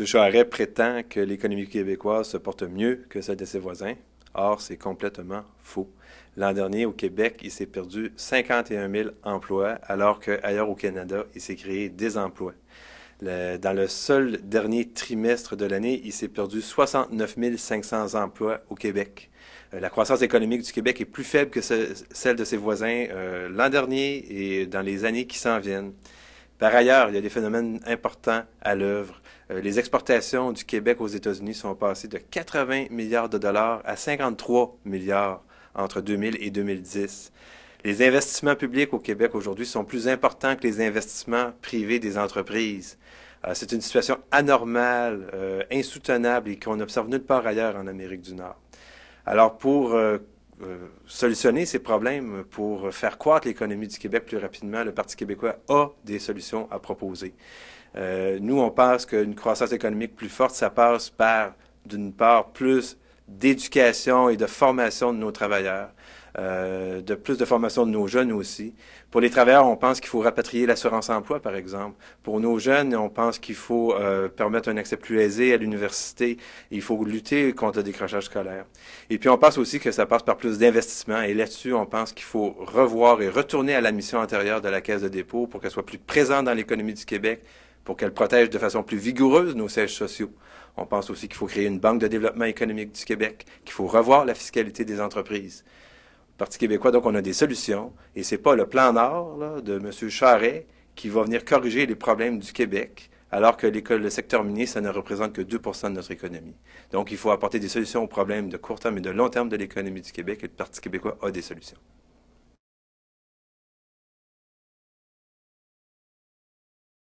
M. Charret prétend que l'économie québécoise se porte mieux que celle de ses voisins. Or, c'est complètement faux. L'an dernier, au Québec, il s'est perdu 51 000 emplois, alors qu'ailleurs au Canada, il s'est créé des emplois. dans le seul dernier trimestre de l'année, il s'est perdu 69 500 emplois au Québec. Euh, la croissance économique du Québec est plus faible que celle de ses voisins euh, l'an dernier et dans les années qui s'en viennent. Par ailleurs, il y a des phénomènes importants à l'œuvre. Euh, les exportations du Québec aux États-Unis sont passées de 80 milliards de dollars à 53 milliards entre 2000 et 2010. Les investissements publics au Québec aujourd'hui sont plus importants que les investissements privés des entreprises. Euh, c'est une situation anormale, euh, insoutenable et qu'on observe nulle part ailleurs en Amérique du Nord. Alors pour euh, solutionner ces problèmes pour faire croître l'économie du Québec plus rapidement, le Parti québécois a des solutions à proposer. Euh, nous, on pense qu'une croissance économique plus forte, ça passe par, d'une part, plus d'éducation et de formation de nos travailleurs, euh, de plus de formation de nos jeunes aussi. Pour les travailleurs, on pense qu'il faut rapatrier l'assurance-emploi, par exemple. Pour nos jeunes, on pense qu'il faut euh, permettre un accès plus aisé à l'université. Il faut lutter contre le décrochage scolaire. Et puis, on pense aussi que ça passe par plus d'investissement. Et là-dessus, on pense qu'il faut revoir et retourner à la mission antérieure de la Caisse de dépôt pour qu'elle soit plus présente dans l'économie du Québec, pour qu'elle protège de façon plus vigoureuse nos sièges sociaux. On pense aussi qu'il faut créer une banque de développement économique du Québec, qu'il faut revoir la fiscalité des entreprises. Parti québécois, donc on a des solutions. Et ce n'est pas le plan Nord de M. Charret qui va venir corriger les problèmes du Québec, alors que l'école, le secteur minier, ça ne représente que 2 de notre économie. Donc, il faut apporter des solutions aux problèmes de court terme et de long terme de l'économie du Québec, et le Parti québécois a des solutions.